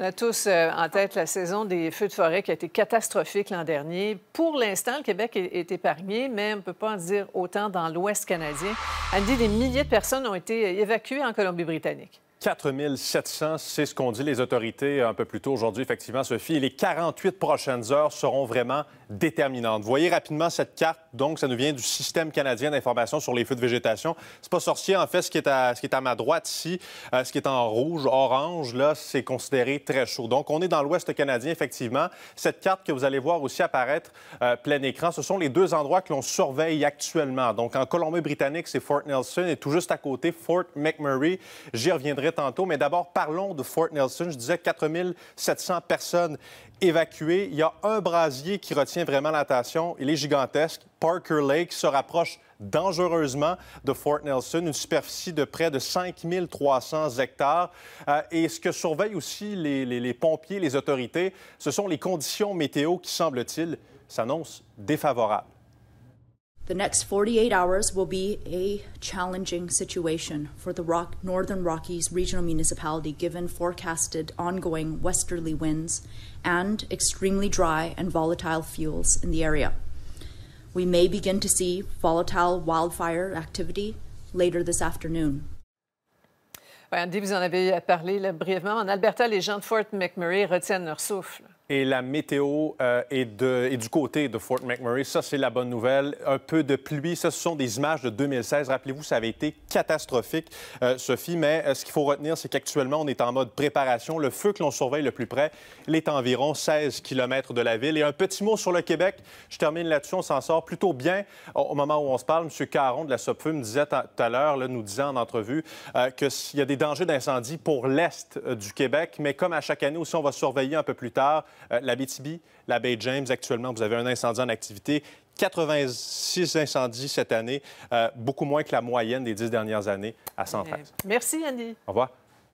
On a tous euh, en tête la saison des feux de forêt qui a été catastrophique l'an dernier. Pour l'instant, le Québec est, épargné, mais on ne peut pas en dire autant dans l'Ouest canadien. Andy, des milliers de personnes ont été évacuées en Colombie-Britannique. 4700, c'est ce qu'ont dit les autorités un peu plus tôt aujourd'hui, effectivement, Sophie. Et les 48 prochaines heures seront vraiment déterminantes. voyez rapidement cette carte, donc ça nous vient du système canadien d'information sur les feux de végétation. C'est pas sorcier, en fait, ce qui est à, ce qui est à ma droite ici, euh, ce qui est en rouge, orange, là, c'est considéré très chaud. Donc, on est dans l'ouest canadien, effectivement. Cette carte que vous allez voir aussi apparaître euh, plein écran, ce sont les deux endroits que l'on surveille actuellement. Donc, en Colombie-Britannique, c'est Fort Nelson et tout juste à côté, Fort McMurray. J'y reviendrai tantôt. Mais d'abord, parlons de Fort Nelson. Je disais 4 700 personnes évacuées. Il y a un brasier qui retient vraiment l'attention. Il est gigantesque. Parker Lake se rapproche dangereusement de Fort Nelson, une superficie de près de 5300 hectares. Euh, et ce que surveillent aussi les, les pompiers, les autorités, ce sont les conditions météo qui, semble-t-il, s'annoncent défavorables. The next 48 hours will be a challenging situation for the Rock, Northern Rockies Regional Municipality given forecasted ongoing westerly winds and extremely dry and volatile fuels in the area. We may begin to see volatile wildfire activity later this afternoon. Andy, vous en avez parlé là, brièvement. En Alberta, les gens de Fort McMurray retiennent leur souffle. et la météo euh, est, de, du côté de Fort McMurray. Ça, c'est la bonne nouvelle. Un peu de pluie. Ça, ce sont des images de 2016. Rappelez-vous, ça avait été catastrophique, euh, Sophie. Mais euh, ce qu'il faut retenir, c'est qu'actuellement, on est en mode préparation. Le feu que l'on surveille le plus près, il est à environ 16 km de la ville. Et un petit mot sur le Québec. Je termine là-dessus. On s'en sort plutôt bien au moment où on se parle. M. Caron de la SOPFU me disait tout à l'heure, nous disait en entrevue, qu'il y a des dangers d'incendie pour l'Est du Québec. Mais comme à chaque année aussi, on va surveiller un peu plus tard la BTB, la baie James, actuellement, vous avez un incendie en activité. 86 incendies cette année, euh, beaucoup moins que la moyenne des 10 dernières années à 113. Merci, Andy. Au revoir.